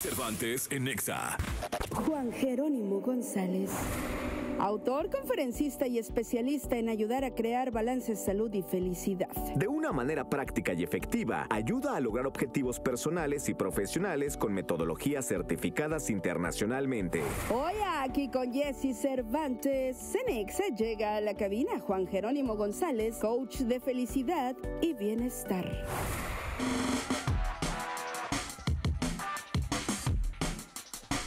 Cervantes en Nexa. Juan Jerónimo González. Autor, conferencista y especialista en ayudar a crear balances salud y felicidad. De una manera práctica y efectiva, ayuda a lograr objetivos personales y profesionales con metodologías certificadas internacionalmente. Hoy aquí con Jesse Cervantes, Exa llega a la cabina Juan Jerónimo González, coach de felicidad y bienestar.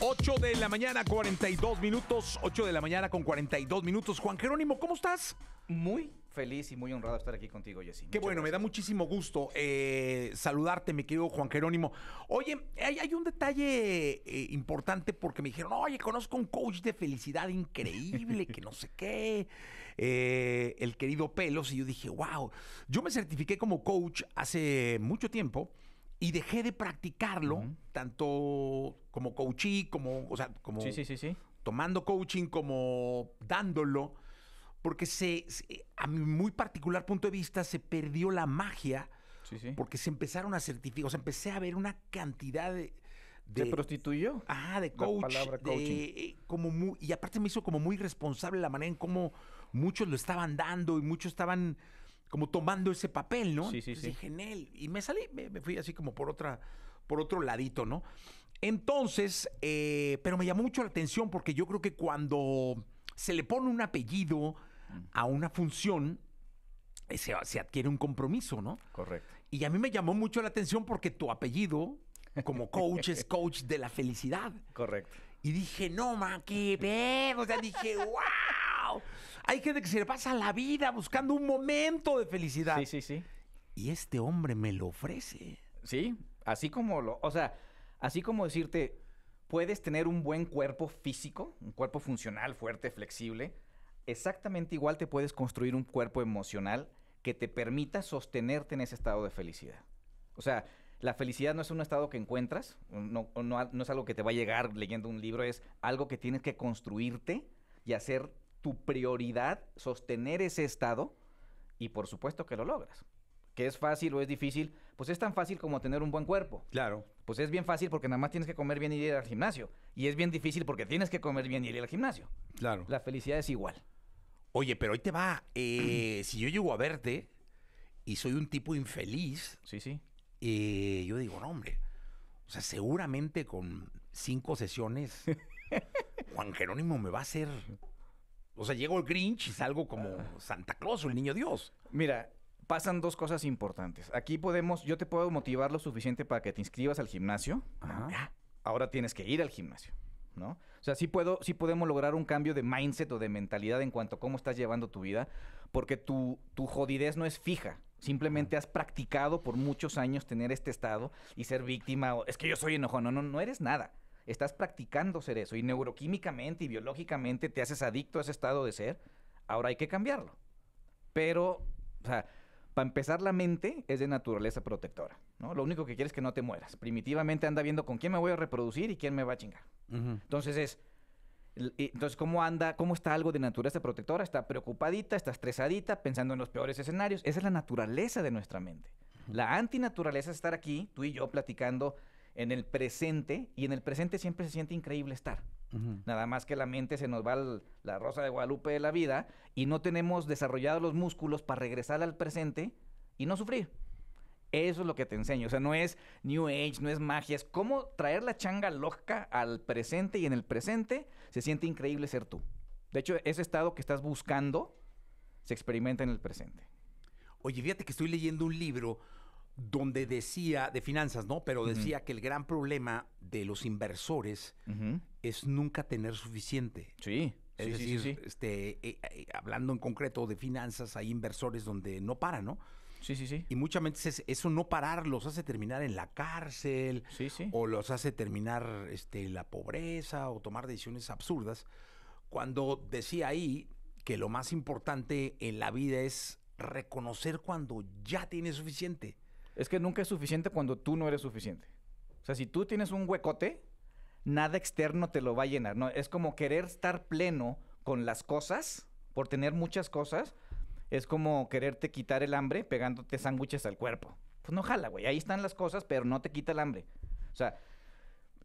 8 de la mañana, 42 minutos. 8 de la mañana con 42 minutos. Juan Jerónimo, ¿cómo estás? Muy feliz y muy honrado de estar aquí contigo, Jessica. Qué bueno, me da muchísimo gusto eh, saludarte, mi querido Juan Jerónimo. Oye, hay, hay un detalle eh, importante porque me dijeron, oye, conozco un coach de felicidad increíble, que no sé qué, eh, el querido Pelos, y yo dije, wow, yo me certifiqué como coach hace mucho tiempo y dejé de practicarlo, tanto como coachí, como, o sea, como sí, tomando coaching, como dándolo, porque se, a mi muy particular punto de vista se perdió la magia, porque se empezaron a certificar, o sea, empecé a ver una cantidad de... de prostituyó? ah de palabra coaching. como y aparte me hizo como muy responsable la manera en cómo muchos lo estaban dando y muchos estaban como tomando ese papel, ¿no? Sí, sí, Entonces, Dije, Y me salí, me, fui así como por otra, por otro ladito, ¿no? Entonces, eh, pero me llamó mucho la atención porque yo creo que cuando se le pone un apellido a una función, eh, se, adquiere un compromiso, ¿no? Correcto. Y a mí me llamó mucho la atención porque tu apellido, como coach, es coach de la felicidad. Correcto. Y dije, no, ma, qué pedo. O sea, dije, ¡guau! Hay gente que se pasa la vida buscando un momento de felicidad. Sí, sí, sí. Y este hombre me lo ofrece. Sí, así como lo, o sea, así como decirte, puedes tener un buen cuerpo físico, un cuerpo funcional, fuerte, flexible, exactamente igual te puedes construir un cuerpo emocional que te permita sostenerte en ese estado de felicidad. O sea, la felicidad no es un estado que encuentras, no, es algo que te va a llegar leyendo un libro, es algo que tienes que construirte y hacer tu prioridad sostener ese estado y por supuesto que lo logras. Que es fácil o es difícil, pues es tan fácil como tener un buen cuerpo. Claro. Pues es bien fácil porque nada más tienes que comer bien y ir al gimnasio. Y es bien difícil porque tienes que comer bien y ir al gimnasio. Claro. La felicidad es igual. Oye, pero ahí te va. Eh, si yo llego a verte y soy un tipo infeliz. Sí, sí. y eh, yo digo, no, hombre. O sea, seguramente con cinco sesiones, Juan Jerónimo me va a hacer o sea, llego el Grinch y salgo como ah. Santa Claus o el niño Dios. Mira, pasan dos cosas importantes. Aquí podemos, yo te puedo motivar lo suficiente para que te inscribas al gimnasio. Ahora tienes que ir al gimnasio, ¿no? O sea, sí puedo, sí podemos lograr un cambio de mindset o de mentalidad en cuanto a cómo estás llevando tu vida, porque tu, jodidez no es fija. Simplemente has practicado por muchos años tener este estado y ser víctima. O, es que yo soy enojón. No, no, no eres nada estás practicando ser eso y neuroquímicamente y biológicamente te haces adicto a ese estado de ser, ahora hay que cambiarlo. Pero, o sea, para empezar, la mente es de naturaleza protectora, ¿no? Lo único que quieres es que no te mueras. Primitivamente anda viendo con quién me voy a reproducir y quién me va a chingar. Entonces es... Entonces, ¿cómo anda? ¿Cómo está algo de naturaleza protectora? Está preocupadita, está estresadita, pensando en los peores escenarios. Esa es la naturaleza de nuestra mente. La antinaturaleza es estar aquí, tú y yo, platicando en el presente y en el presente siempre se siente increíble estar. Nada más que la mente se nos va la rosa de Guadalupe de la vida y no tenemos desarrollados los músculos para regresar al presente y no sufrir. Eso es lo que te enseño. O sea, no es New Age, no es magia, es cómo traer la changa loca al presente y en el presente se siente increíble ser tú. De hecho, ese estado que estás buscando se experimenta en el presente. Oye, fíjate que estoy leyendo un libro donde decía, de finanzas, ¿no? Pero decía que el gran problema de los inversores es nunca tener suficiente. Sí. Es decir, este, eh, eh, hablando en concreto de finanzas, hay inversores donde no paran, ¿no? Sí, sí, sí. Y muchas veces eso no parar los hace terminar en la cárcel. O los hace terminar este, la pobreza o tomar decisiones absurdas. Cuando decía ahí que lo más importante en la vida es reconocer cuando ya tienes suficiente es que nunca es suficiente cuando tú no eres suficiente. O sea, si tú tienes un huecote, nada externo te lo va a llenar. No, es como querer estar pleno con las cosas, por tener muchas cosas, es como quererte quitar el hambre pegándote sándwiches al cuerpo. Pues no jala, güey. Ahí están las cosas, pero no te quita el hambre. O sea,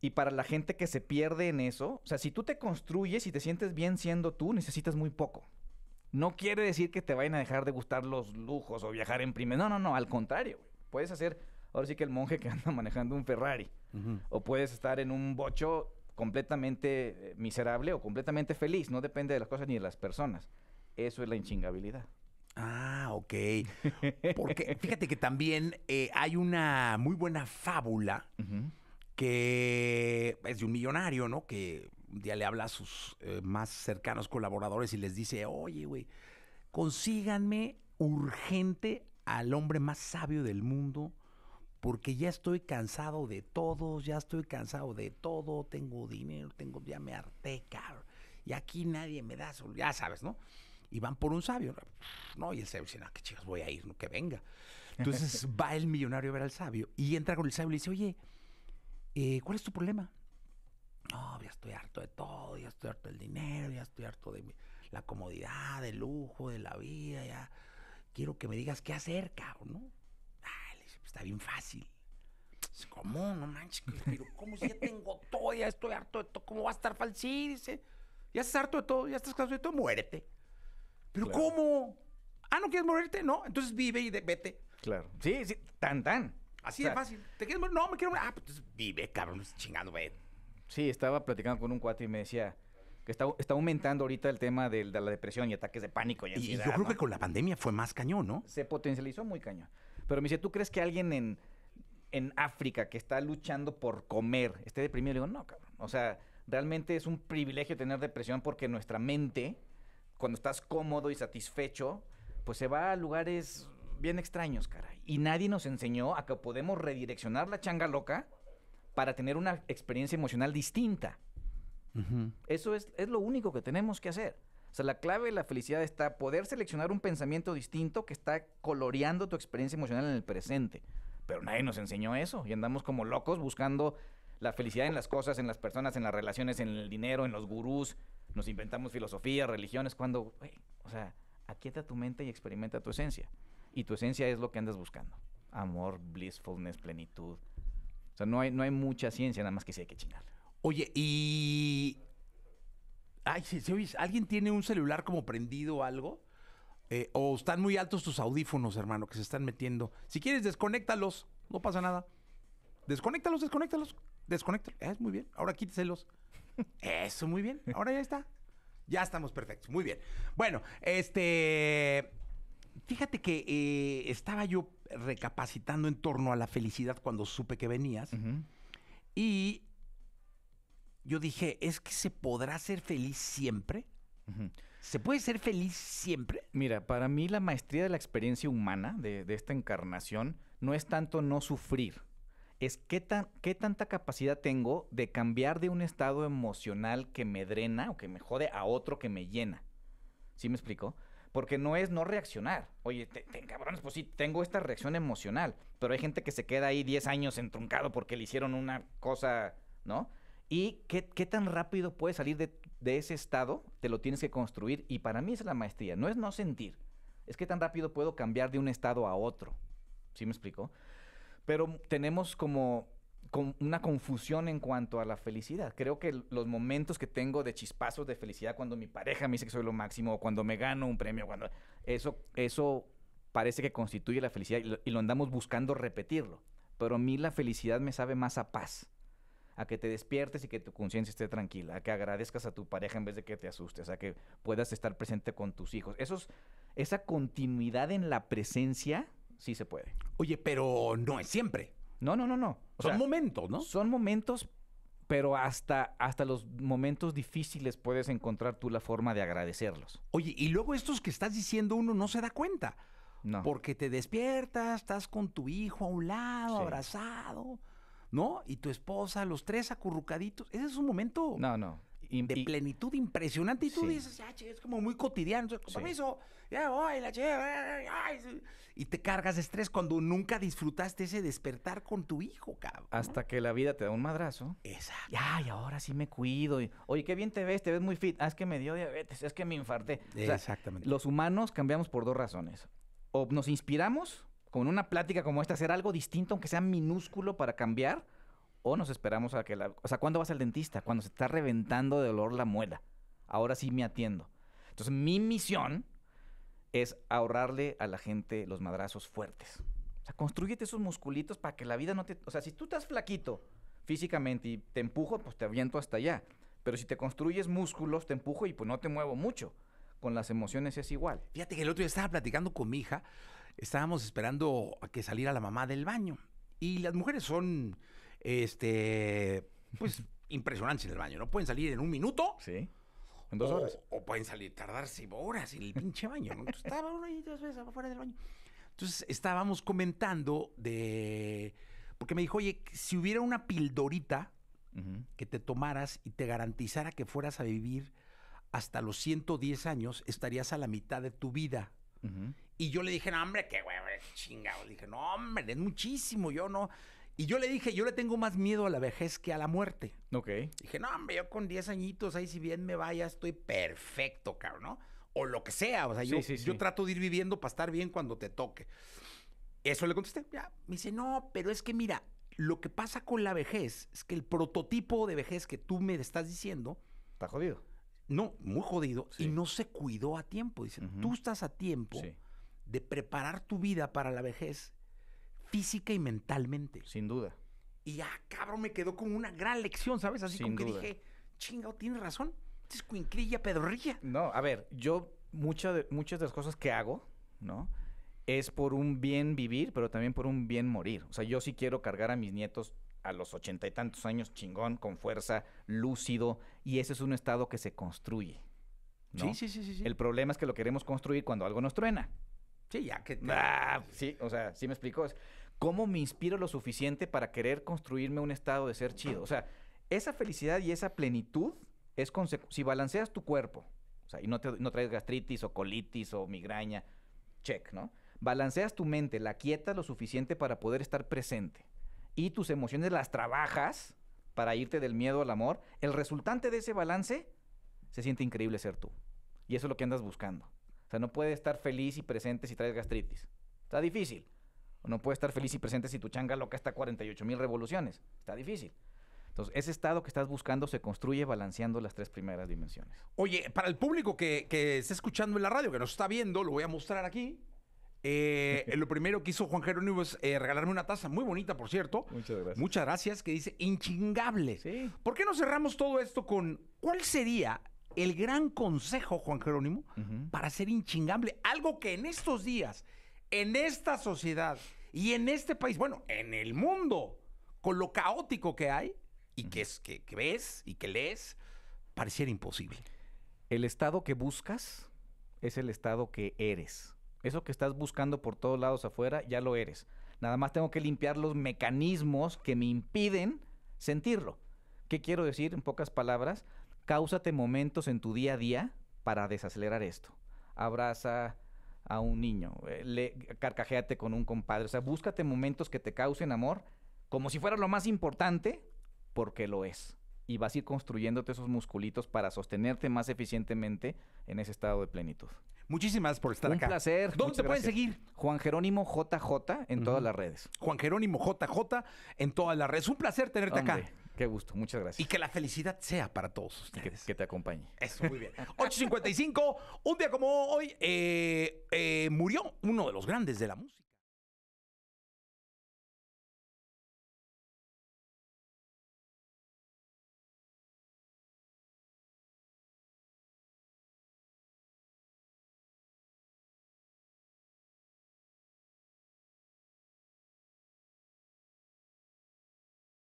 y para la gente que se pierde en eso, o sea, si tú te construyes y te sientes bien siendo tú, necesitas muy poco. No quiere decir que te vayan a dejar de gustar los lujos o viajar en primer. No, no, no, al contrario, güey puedes hacer, ahora sí que el monje que anda manejando un Ferrari, o puedes estar en un bocho completamente eh, miserable o completamente feliz, no depende de las cosas ni de las personas. Eso es la inchingabilidad. Ah, ok. Porque fíjate que también eh, hay una muy buena fábula que es de un millonario, ¿no? Que un día le habla a sus eh, más cercanos colaboradores y les dice, oye, güey, consíganme urgente al hombre más sabio del mundo porque ya estoy cansado de todos, ya estoy cansado de todo, tengo dinero, tengo, ya me harté, cabrón. Y aquí nadie me da, ya sabes, ¿no? Y van por un sabio, ¿no? Y el sabio dice, no, qué chicas, voy a ir, no, que venga. Entonces va el millonario a ver al sabio y entra con el sabio y le dice, oye, eh, ¿cuál es tu problema? No, ya estoy harto de todo, ya estoy harto del dinero, ya estoy harto de la comodidad, del lujo, de la vida, ya quiero que me digas qué hacer, cabrón, ¿no? dale, ah, pues, está bien fácil. Dice, ¿cómo? No manches, pero ¿cómo si ya tengo todo? Ya estoy harto de todo. ¿Cómo va a estar falso? dice, ya estás harto de todo, ya estás cansado de todo, muérete. Pero ¿cómo? Ah, ¿no quieres morirte? No, entonces vive y vete. Claro. Sí, sí, tan, tan. Así de fácil. ¿Te quieres morir? No, me quiero morir. Ah, pues entonces vive, cabrón, chingando, ve. Sí, estaba platicando con un cuate y me decía, que está, aumentando ahorita el tema de, la depresión y ataques de pánico y Y yo creo que con la pandemia fue más cañón, ¿no? Se potencializó muy cañón. Pero me dice, ¿tú crees que alguien en, en África que está luchando por comer esté deprimido? Le digo, no, cabrón. O sea, realmente es un privilegio tener depresión porque nuestra mente, cuando estás cómodo y satisfecho, pues se va a lugares bien extraños, cara Y nadie nos enseñó a que podemos redireccionar la changa loca para tener una experiencia emocional distinta. Eso es, lo único que tenemos que hacer. O sea, la clave de la felicidad está poder seleccionar un pensamiento distinto que está coloreando tu experiencia emocional en el presente. Pero nadie nos enseñó eso y andamos como locos buscando la felicidad en las cosas, en las personas, en las relaciones, en el dinero, en los gurús. Nos inventamos filosofías, religiones, cuando, o sea, aquieta tu mente y experimenta tu esencia. Y tu esencia es lo que andas buscando. Amor, blissfulness, plenitud. O sea, no hay, no hay mucha ciencia, nada más que sí hay que chingarla. Oye, y. Ay, si ¿Alguien tiene un celular como prendido o algo? Eh, o están muy altos tus audífonos, hermano, que se están metiendo. Si quieres, desconéctalos. No pasa nada. Desconéctalos, desconéctalos. Desconéctalos. Es eh, muy bien. Ahora quíteselos. Eso, muy bien. Ahora ya está. Ya estamos perfectos. Muy bien. Bueno, este. Fíjate que eh, estaba yo recapacitando en torno a la felicidad cuando supe que venías. Y yo dije, ¿es que se podrá ser feliz siempre? ¿Se puede ser feliz siempre? Mira, para mí la maestría de la experiencia humana, de, esta encarnación, no es tanto no sufrir, es qué, tan, qué tanta capacidad tengo de cambiar de un estado emocional que me drena o que me jode a otro que me llena. ¿Sí me explico? Porque no es no reaccionar. Oye, cabrones, pues sí, tengo esta reacción emocional, pero hay gente que se queda ahí 10 años entruncado porque le hicieron una cosa, ¿no? ¿Y qué, tan rápido puedes salir de, ese estado? Te lo tienes que construir. Y para mí es la maestría. No es no sentir. Es qué tan rápido puedo cambiar de un estado a otro. ¿Sí me explico? Pero tenemos como, una confusión en cuanto a la felicidad. Creo que los momentos que tengo de chispazos de felicidad cuando mi pareja me dice que soy lo máximo, o cuando me gano un premio, cuando eso, eso parece que constituye la felicidad y lo andamos buscando repetirlo. Pero a mí la felicidad me sabe más a paz a que te despiertes y que tu conciencia esté tranquila, a que agradezcas a tu pareja en vez de que te asustes, a que puedas estar presente con tus hijos. esa continuidad en la presencia sí se puede. Oye, pero no es siempre. No, no, no, no. son momentos, ¿no? Son momentos, pero hasta, hasta los momentos difíciles puedes encontrar tú la forma de agradecerlos. Oye, y luego estos que estás diciendo uno no se da cuenta. No. Porque te despiertas, estás con tu hijo a un lado, abrazado ¿no? Y tu esposa, los tres acurrucaditos. Ese es un momento. No, no. de plenitud impresionante. Y tú dices, ah, che, es como muy cotidiano. Con ya voy, la che, Y te cargas de estrés cuando nunca disfrutaste ese despertar con tu hijo, cabrón. Hasta que la vida te da un madrazo. Exacto. Ya, y ahora sí me cuido. Oye, qué bien te ves, te ves muy fit. Ah, es que me dio diabetes, es que me infarté. Exactamente. Los humanos cambiamos por dos razones. O nos inspiramos como una plática como esta, hacer algo distinto, aunque sea minúsculo, para cambiar? ¿O nos esperamos a que la... O sea, ¿cuándo vas al dentista? Cuando se está reventando de dolor la muela. Ahora sí me atiendo. Entonces, mi misión es ahorrarle a la gente los madrazos fuertes. O sea, construyete esos musculitos para que la vida no te... O sea, si tú estás flaquito físicamente y te empujo, pues te aviento hasta allá. Pero si te construyes músculos, te empujo y pues no te muevo mucho. Con las emociones es igual. Fíjate que el otro día estaba platicando con mi hija estábamos esperando a que saliera la mamá del baño. Y las mujeres son, este, pues impresionantes en el baño, ¿no? Pueden salir en un minuto. Sí. En dos horas. O pueden salir, tardarse horas en el pinche baño, estaba una y dos veces afuera del baño. Entonces estábamos comentando de. Porque me dijo, oye, si hubiera una pildorita que te tomaras y te garantizara que fueras a vivir hasta los 110 años, estarías a la mitad de tu vida y yo le dije, no, hombre, qué huevo, chingado. Le dije, no, hombre, es muchísimo, yo no. Y yo le dije, yo le tengo más miedo a la vejez que a la muerte. Ok. Dije, no, hombre, yo con 10 añitos, ahí si bien me vaya, estoy perfecto, cabrón, ¿no? O lo que sea, o sea, yo, yo trato de ir viviendo para estar bien cuando te toque. Eso le contesté. Ya. Me dice, no, pero es que mira, lo que pasa con la vejez es que el prototipo de vejez que tú me estás diciendo... Está jodido no, muy jodido. Y no se cuidó a tiempo. Dice, tú estás a tiempo de preparar tu vida para la vejez física y mentalmente. Sin duda. Y ya, cabrón, me quedó con una gran lección, ¿sabes? Así como que dije, chingado, tienes razón. Es cuincrilla, pedorrilla. No, a ver, yo de, muchas de las cosas que hago, ¿no? Es por un bien vivir, pero también por un bien morir. O sea, yo sí quiero cargar a mis nietos a los ochenta y tantos años chingón, con fuerza, lúcido, y ese es un estado que se construye. Sí, sí, sí, sí, El problema es que lo queremos construir cuando algo nos truena. Sí, ya que... Ah, sí, o sea, sí me explico. ¿Cómo me inspiro lo suficiente para querer construirme un estado de ser chido? O sea, esa felicidad y esa plenitud es si balanceas tu cuerpo, o sea, y no, no traes gastritis o colitis o migraña, check, ¿no? Balanceas tu mente, la quieta lo suficiente para poder estar presente y tus emociones las trabajas para irte del miedo al amor, el resultante de ese balance se siente increíble ser tú. Y eso es lo que andas buscando. O sea, no puedes estar feliz y presente si traes gastritis. Está difícil. O no puedes estar feliz y presente si tu changa loca está a 48 mil revoluciones. Está difícil. Entonces, ese estado que estás buscando se construye balanceando las tres primeras dimensiones. Oye, para el público que, que está escuchando en la radio, que nos está viendo, lo voy a mostrar aquí. Eh, lo primero que hizo Juan Jerónimo es eh, regalarme una taza muy bonita, por cierto. Muchas gracias. Muchas gracias, que dice inchingable. ¿Por qué no cerramos todo esto con cuál sería el gran consejo, Juan Jerónimo, para ser inchingable? Algo que en estos días, en esta sociedad y en este país, bueno, en el mundo, con lo caótico que hay y que, es, que, que ves y que lees, pareciera imposible. El estado que buscas es el estado que eres. Eso que estás buscando por todos lados afuera, ya lo eres. Nada más tengo que limpiar los mecanismos que me impiden sentirlo. ¿Qué quiero decir en pocas palabras? Cáusate momentos en tu día a día para desacelerar esto. Abraza a un niño, eh, carcajeate con un compadre, o sea, búscate momentos que te causen amor como si fuera lo más importante, porque lo es. Y vas a ir construyéndote esos musculitos para sostenerte más eficientemente en ese estado de plenitud. Muchísimas por estar acá. Un placer. ¿Dónde te pueden seguir? Juan Jerónimo JJ en todas las redes. Juan Jerónimo JJ en todas las redes. Un placer tenerte acá. Qué gusto, muchas gracias. Y que la felicidad sea para todos ustedes. Que, te acompañe. Eso, muy bien. 8.55, un día como hoy, eh, eh, murió uno de los grandes de la música.